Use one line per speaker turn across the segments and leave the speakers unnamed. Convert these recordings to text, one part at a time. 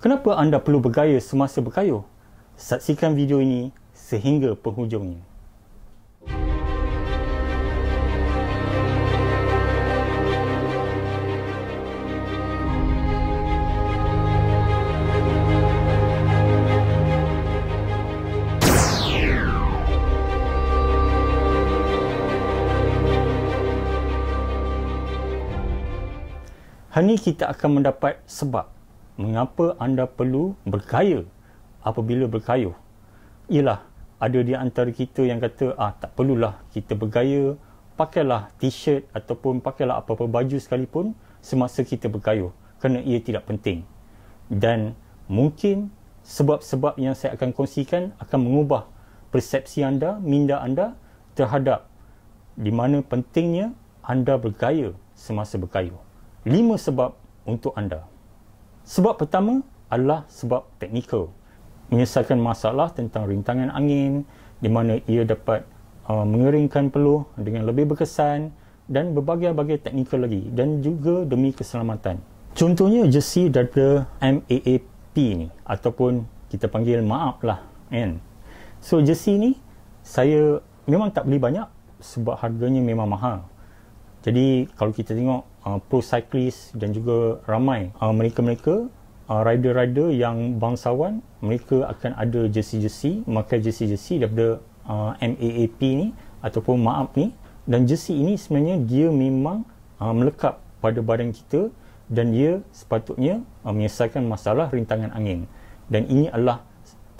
Kenapa anda perlu bergaya semasa berkayu? Saksikan video ini sehingga penghujungnya. Hari ini kita akan mendapat sebab mengapa anda perlu berkaya apabila berkaya ialah ada di antara kita yang kata ah tak perlulah kita bergaya pakailah t-shirt ataupun pakailah apa-apa baju sekalipun semasa kita berkaya kerana ia tidak penting dan mungkin sebab-sebab yang saya akan kongsikan akan mengubah persepsi anda minda anda terhadap di mana pentingnya anda bergaya semasa berkaya lima sebab untuk anda sebab pertama adalah sebab teknikal. Menyelesaikan masalah tentang rintangan angin di mana ia dapat uh, mengeringkan peluh dengan lebih berkesan dan berbagai-bagai teknikal lagi dan juga demi keselamatan. Contohnya jersey daripada MAAP ni ataupun kita panggil maaf lah kan. So jersey ni saya memang tak beli banyak sebab harganya memang mahal. Jadi kalau kita tengok uh, pro cyclist dan juga ramai uh, mereka-mereka uh, rider-rider yang bangsawan mereka akan ada jersey-jersey memakai jersey-jersey daripada uh, MAAP ni ataupun MAAP ni dan jersey ini sebenarnya dia memang uh, melekap pada badan kita dan dia sepatutnya uh, menyelesaikan masalah rintangan angin dan ini adalah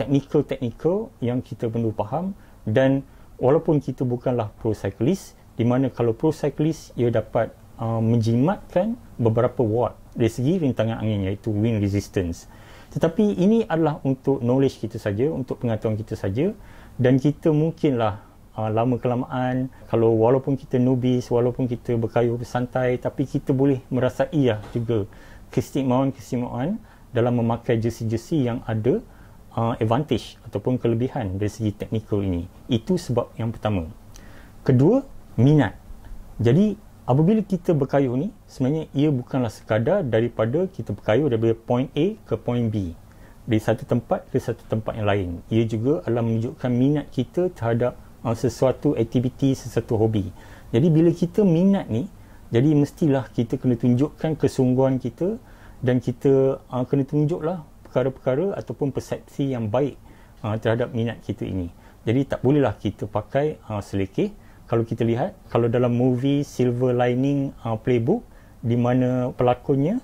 teknikal-teknikal yang kita perlu faham dan walaupun kita bukanlah pro cyclist di mana kalau pro cyclist ia dapat Uh, menjimatkan beberapa watt dari segi rintangan angin iaitu wind resistance. Tetapi ini adalah untuk knowledge kita saja, untuk pengetahuan kita saja dan kita mungkinlah uh, lama kelamaan kalau walaupun kita nubis, walaupun kita berkayuh bersantai tapi kita boleh merasai lah juga kestimewaan-kestimewaan dalam memakai jersey-jersey yang ada uh, advantage ataupun kelebihan dari segi teknikal ini. Itu sebab yang pertama. Kedua, minat. Jadi apabila kita berkayuh ni sebenarnya ia bukanlah sekadar daripada kita berkayuh daripada point A ke point B dari satu tempat ke satu tempat yang lain ia juga adalah menunjukkan minat kita terhadap uh, sesuatu aktiviti sesuatu hobi jadi bila kita minat ni jadi mestilah kita kena tunjukkan kesungguhan kita dan kita uh, kena tunjuklah perkara-perkara ataupun persepsi yang baik uh, terhadap minat kita ini jadi tak bolehlah kita pakai uh, selekeh kalau kita lihat kalau dalam movie Silver Lining uh, Playbook di mana pelakonnya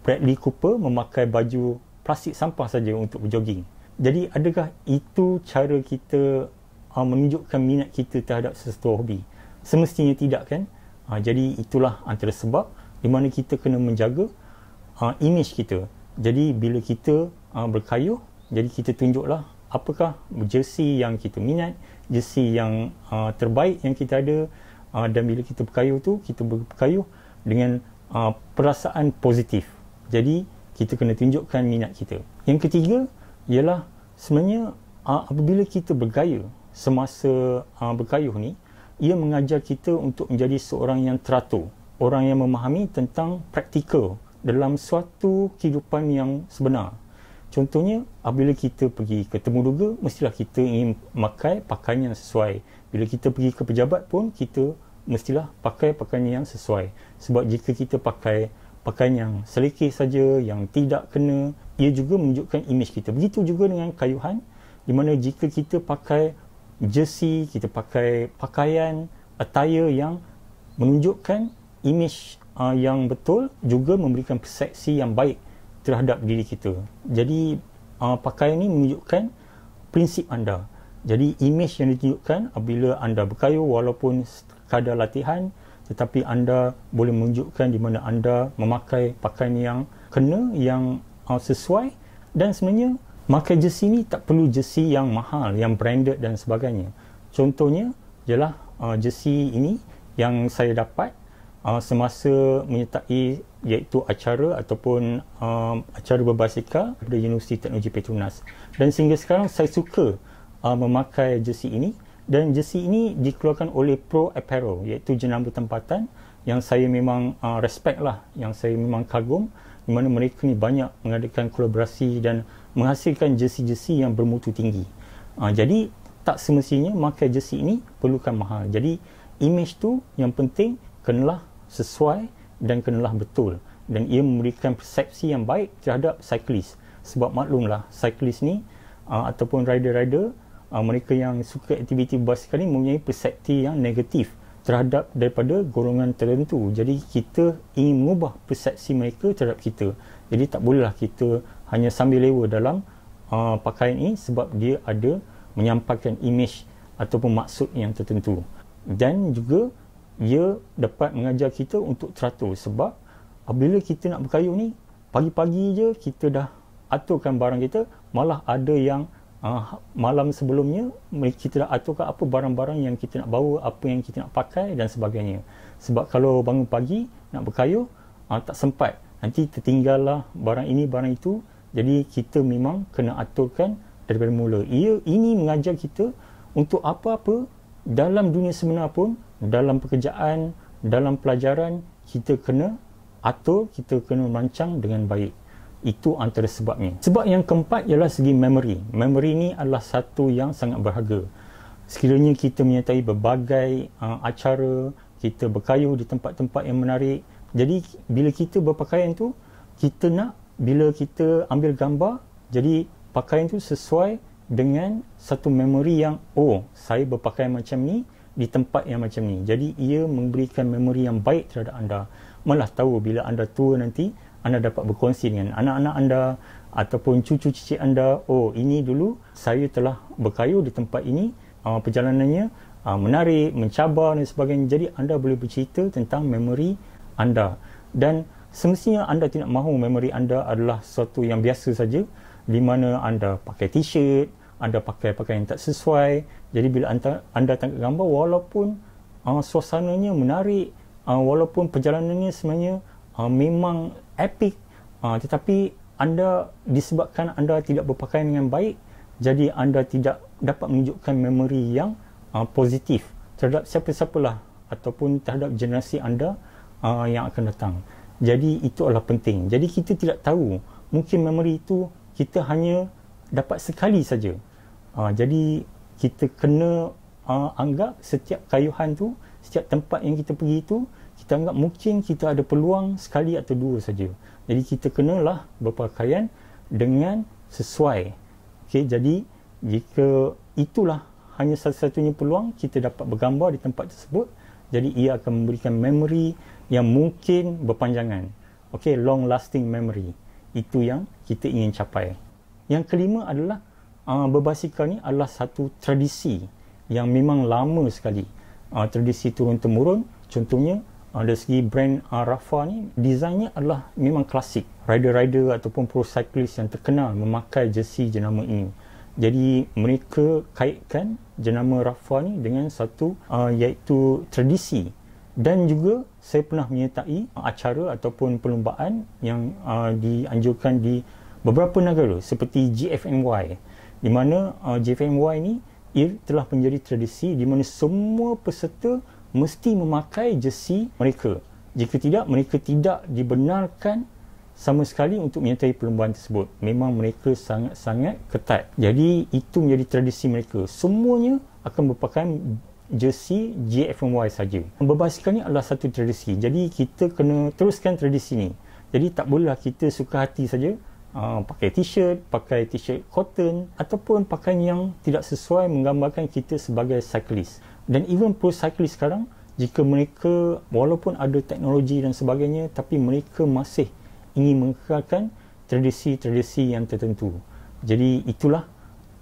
Bradley Cooper memakai baju plastik sampah saja untuk berjoging. Jadi adakah itu cara kita uh, menunjukkan minat kita terhadap sesuatu hobi? Semestinya tidak kan? Uh, jadi itulah antara sebab di mana kita kena menjaga uh, image kita. Jadi bila kita uh, berkayuh, jadi kita tunjuklah apakah jersey yang kita minat, jersey yang uh, terbaik yang kita ada uh, dan bila kita berkayuh tu, kita berkayuh dengan uh, perasaan positif. Jadi, kita kena tunjukkan minat kita. Yang ketiga ialah sebenarnya uh, apabila kita bergaya semasa uh, berkayuh ni, ia mengajar kita untuk menjadi seorang yang teratur, orang yang memahami tentang praktikal dalam suatu kehidupan yang sebenar Contohnya, apabila kita pergi ke temu duga, mestilah kita ingin pakai pakaian yang sesuai. Bila kita pergi ke pejabat pun, kita mestilah pakai pakaian yang sesuai. Sebab jika kita pakai pakaian yang selekeh saja, yang tidak kena, ia juga menunjukkan imej kita. Begitu juga dengan kayuhan, di mana jika kita pakai jersey, kita pakai pakaian, attire yang menunjukkan imej ah, yang betul, juga memberikan persepsi yang baik terhadap diri kita. Jadi uh, pakaian ini menunjukkan prinsip anda. Jadi imej yang ditunjukkan apabila anda berkayu walaupun kadar latihan tetapi anda boleh menunjukkan di mana anda memakai pakaian yang kena yang uh, sesuai dan sebenarnya memakai jersey ini tak perlu jersey yang mahal yang branded dan sebagainya. Contohnya ialah uh, jersey ini yang saya dapat uh, semasa menyertai iaitu acara ataupun um, acara berbasikal daripada Universiti Teknologi Petronas. Dan sehingga sekarang saya suka uh, memakai jersey ini dan jersey ini dikeluarkan oleh Pro Apparel iaitu jenama tempatan yang saya memang uh, respect lah, yang saya memang kagum di mana mereka ni banyak mengadakan kolaborasi dan menghasilkan jersey-jersey yang bermutu tinggi. Uh, jadi tak semestinya memakai jersey ini perlukan mahal. Jadi image tu yang penting kenalah sesuai dan kenalah betul dan ia memberikan persepsi yang baik terhadap cyclist sebab maklumlah cyclist ni uh, ataupun rider-rider uh, mereka yang suka aktiviti basikal ni mempunyai persepsi yang negatif terhadap daripada golongan tertentu jadi kita ingin mengubah persepsi mereka terhadap kita jadi tak bolehlah kita hanya sambil lewa dalam uh, pakaian ini sebab dia ada menyampaikan imej ataupun maksud yang tertentu dan juga ia dapat mengajar kita untuk teratur sebab apabila kita nak berkayuh ni pagi-pagi je kita dah aturkan barang kita malah ada yang uh, malam sebelumnya kita dah aturkan apa barang-barang yang kita nak bawa apa yang kita nak pakai dan sebagainya sebab kalau bangun pagi nak berkayuh ah, uh, tak sempat nanti tertinggal barang ini barang itu jadi kita memang kena aturkan daripada mula ia ini mengajar kita untuk apa-apa dalam dunia sebenar pun dalam pekerjaan dalam pelajaran kita kena atur kita kena rancang dengan baik itu antara sebabnya sebab yang keempat ialah segi memory memory ni adalah satu yang sangat berharga sekiranya kita menyertai berbagai uh, acara kita berkayuh di tempat-tempat yang menarik jadi bila kita berpakaian tu kita nak bila kita ambil gambar jadi pakaian tu sesuai dengan satu memori yang oh saya berpakaian macam ni di tempat yang macam ni jadi ia memberikan memori yang baik terhadap anda malah tahu bila anda tua nanti anda dapat berkongsi dengan anak-anak anda ataupun cucu cici anda oh ini dulu saya telah berkayu di tempat ini uh, perjalanannya uh, menarik mencabar dan sebagainya jadi anda boleh bercerita tentang memori anda dan semestinya anda tidak mahu memori anda adalah sesuatu yang biasa saja di mana anda pakai t-shirt anda pakai pakaian yang tak sesuai jadi bila anda, anda tangkap gambar walaupun uh, suasananya menarik uh, walaupun perjalanannya sebenarnya uh, memang epic uh, tetapi anda disebabkan anda tidak berpakaian dengan baik jadi anda tidak dapat menunjukkan memori yang uh, positif terhadap siapa-siapalah ataupun terhadap generasi anda uh, yang akan datang jadi itu adalah penting jadi kita tidak tahu mungkin memori itu kita hanya dapat sekali saja Ha, jadi kita kena uh, anggap setiap kayuhan tu setiap tempat yang kita pergi tu kita anggap mungkin kita ada peluang sekali atau dua saja jadi kita kenalah berpakaian dengan sesuai okey jadi jika itulah hanya satu-satunya peluang kita dapat bergambar di tempat tersebut jadi ia akan memberikan memory yang mungkin berpanjangan okey long lasting memory itu yang kita ingin capai yang kelima adalah uh, berbasikal ni adalah satu tradisi yang memang lama sekali uh, tradisi turun temurun contohnya uh, dari segi brand uh, Rafa ni desainnya adalah memang klasik rider-rider ataupun pro cyclist yang terkenal memakai jersey jenama ini jadi mereka kaitkan jenama Rafa ni dengan satu uh, iaitu tradisi dan juga saya pernah menyertai acara ataupun perlumbaan yang uh, dianjurkan di beberapa negara seperti GFNY di mana uh, JFMY ni ia telah menjadi tradisi di mana semua peserta mesti memakai jersey mereka. Jika tidak, mereka tidak dibenarkan sama sekali untuk menyertai perlembaan tersebut. Memang mereka sangat-sangat ketat. Jadi itu menjadi tradisi mereka. Semuanya akan berpakaian jersey JFMY saja. Berbasikal ni adalah satu tradisi. Jadi kita kena teruskan tradisi ni. Jadi tak bolehlah kita suka hati saja uh, pakai t-shirt, pakai t-shirt cotton ataupun pakaian yang tidak sesuai menggambarkan kita sebagai cyclist. Dan even pro cyclist sekarang jika mereka walaupun ada teknologi dan sebagainya tapi mereka masih ingin mengekalkan tradisi-tradisi yang tertentu. Jadi itulah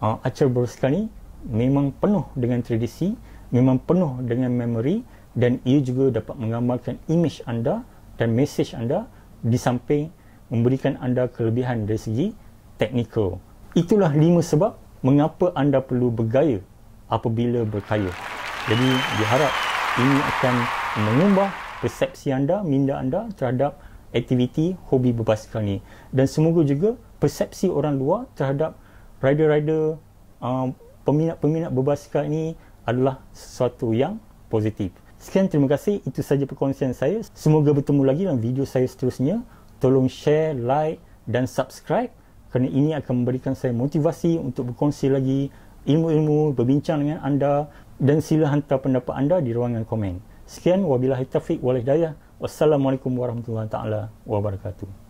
uh, ah, acara baru sekali memang penuh dengan tradisi, memang penuh dengan memory dan ia juga dapat menggambarkan image anda dan message anda di samping memberikan anda kelebihan dari segi teknikal. Itulah lima sebab mengapa anda perlu bergaya apabila berkaya. Jadi diharap ini akan mengubah persepsi anda, minda anda terhadap aktiviti hobi berbasikal ini. Dan semoga juga persepsi orang luar terhadap rider-rider uh, peminat-peminat berbasikal ini adalah sesuatu yang positif. Sekian terima kasih. Itu sahaja perkongsian saya. Semoga bertemu lagi dalam video saya seterusnya tolong share, like dan subscribe kerana ini akan memberikan saya motivasi untuk berkongsi lagi ilmu-ilmu, berbincang dengan anda dan sila hantar pendapat anda di ruangan komen. Sekian, wabillahi taufiq walhidayah. Wassalamualaikum warahmatullahi taala wabarakatuh.